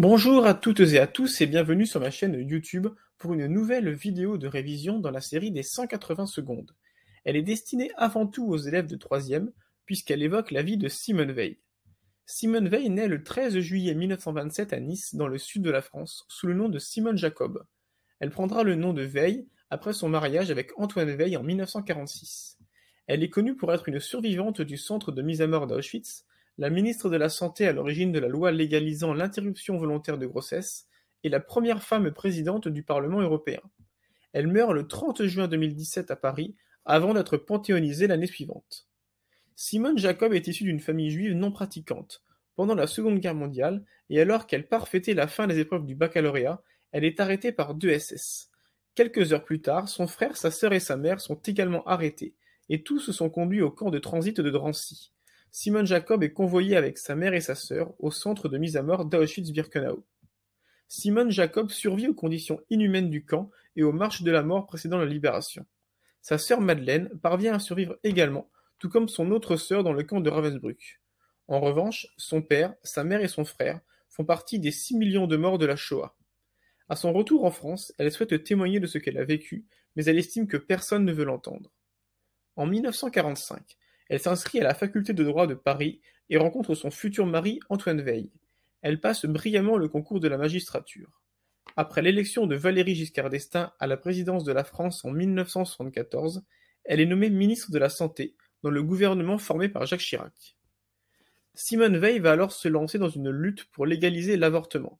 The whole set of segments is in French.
Bonjour à toutes et à tous et bienvenue sur ma chaîne YouTube pour une nouvelle vidéo de révision dans la série des 180 secondes. Elle est destinée avant tout aux élèves de 3e puisqu'elle évoque la vie de Simone Veil. Simone Veil naît le 13 juillet 1927 à Nice dans le sud de la France sous le nom de Simone Jacob. Elle prendra le nom de Veil après son mariage avec Antoine Veil en 1946. Elle est connue pour être une survivante du centre de mise à mort d'Auschwitz la ministre de la Santé à l'origine de la loi légalisant l'interruption volontaire de grossesse est la première femme présidente du Parlement européen. Elle meurt le 30 juin 2017 à Paris avant d'être panthéonisée l'année suivante. Simone Jacob est issue d'une famille juive non pratiquante. Pendant la Seconde Guerre mondiale, et alors qu'elle part la fin des épreuves du baccalauréat, elle est arrêtée par deux SS. Quelques heures plus tard, son frère, sa sœur et sa mère sont également arrêtés, et tous se sont conduits au camp de transit de Drancy. Simone Jacob est convoyé avec sa mère et sa sœur au centre de mise à mort d'Auschwitz-Birkenau. Simone Jacob survit aux conditions inhumaines du camp et aux marches de la mort précédant la libération. Sa sœur Madeleine parvient à survivre également, tout comme son autre sœur dans le camp de Ravensbrück. En revanche, son père, sa mère et son frère font partie des 6 millions de morts de la Shoah. À son retour en France, elle souhaite témoigner de ce qu'elle a vécu, mais elle estime que personne ne veut l'entendre. En 1945, elle s'inscrit à la faculté de droit de Paris et rencontre son futur mari Antoine Veil. Elle passe brillamment le concours de la magistrature. Après l'élection de Valérie Giscard d'Estaing à la présidence de la France en 1974, elle est nommée ministre de la Santé dans le gouvernement formé par Jacques Chirac. Simone Veil va alors se lancer dans une lutte pour légaliser l'avortement.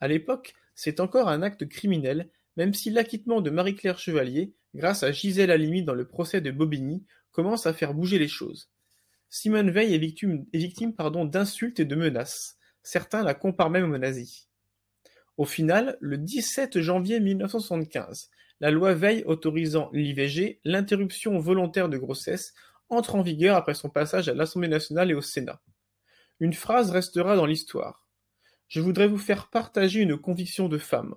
À l'époque, c'est encore un acte criminel, même si l'acquittement de Marie-Claire Chevalier, grâce à Gisèle Halimi dans le procès de Bobigny, commence à faire bouger les choses. Simone Veil est victime, d'insultes et de menaces. Certains la comparent même aux nazis. Au final, le 17 janvier 1975, la loi Veil autorisant l'IVG, l'interruption volontaire de grossesse, entre en vigueur après son passage à l'Assemblée nationale et au Sénat. Une phrase restera dans l'histoire. Je voudrais vous faire partager une conviction de femme.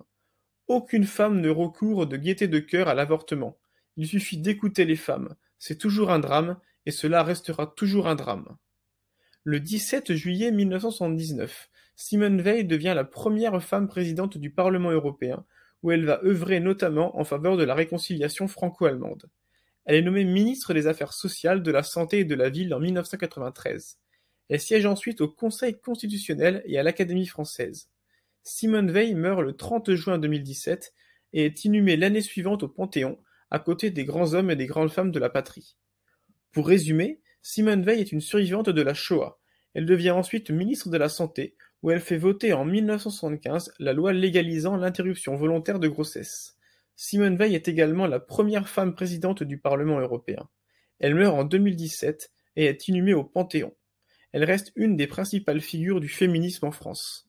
Aucune femme ne recourt de gaieté de cœur à l'avortement. Il suffit d'écouter les femmes, c'est toujours un drame, et cela restera toujours un drame. Le 17 juillet 1979, Simone Veil devient la première femme présidente du Parlement européen, où elle va œuvrer notamment en faveur de la réconciliation franco-allemande. Elle est nommée ministre des Affaires sociales, de la Santé et de la Ville en 1993. Elle siège ensuite au Conseil constitutionnel et à l'Académie française. Simone Veil meurt le 30 juin 2017 et est inhumée l'année suivante au Panthéon, à côté des grands hommes et des grandes femmes de la patrie. Pour résumer, Simone Veil est une survivante de la Shoah. Elle devient ensuite ministre de la Santé, où elle fait voter en 1975 la loi légalisant l'interruption volontaire de grossesse. Simone Veil est également la première femme présidente du Parlement européen. Elle meurt en 2017 et est inhumée au Panthéon. Elle reste une des principales figures du féminisme en France.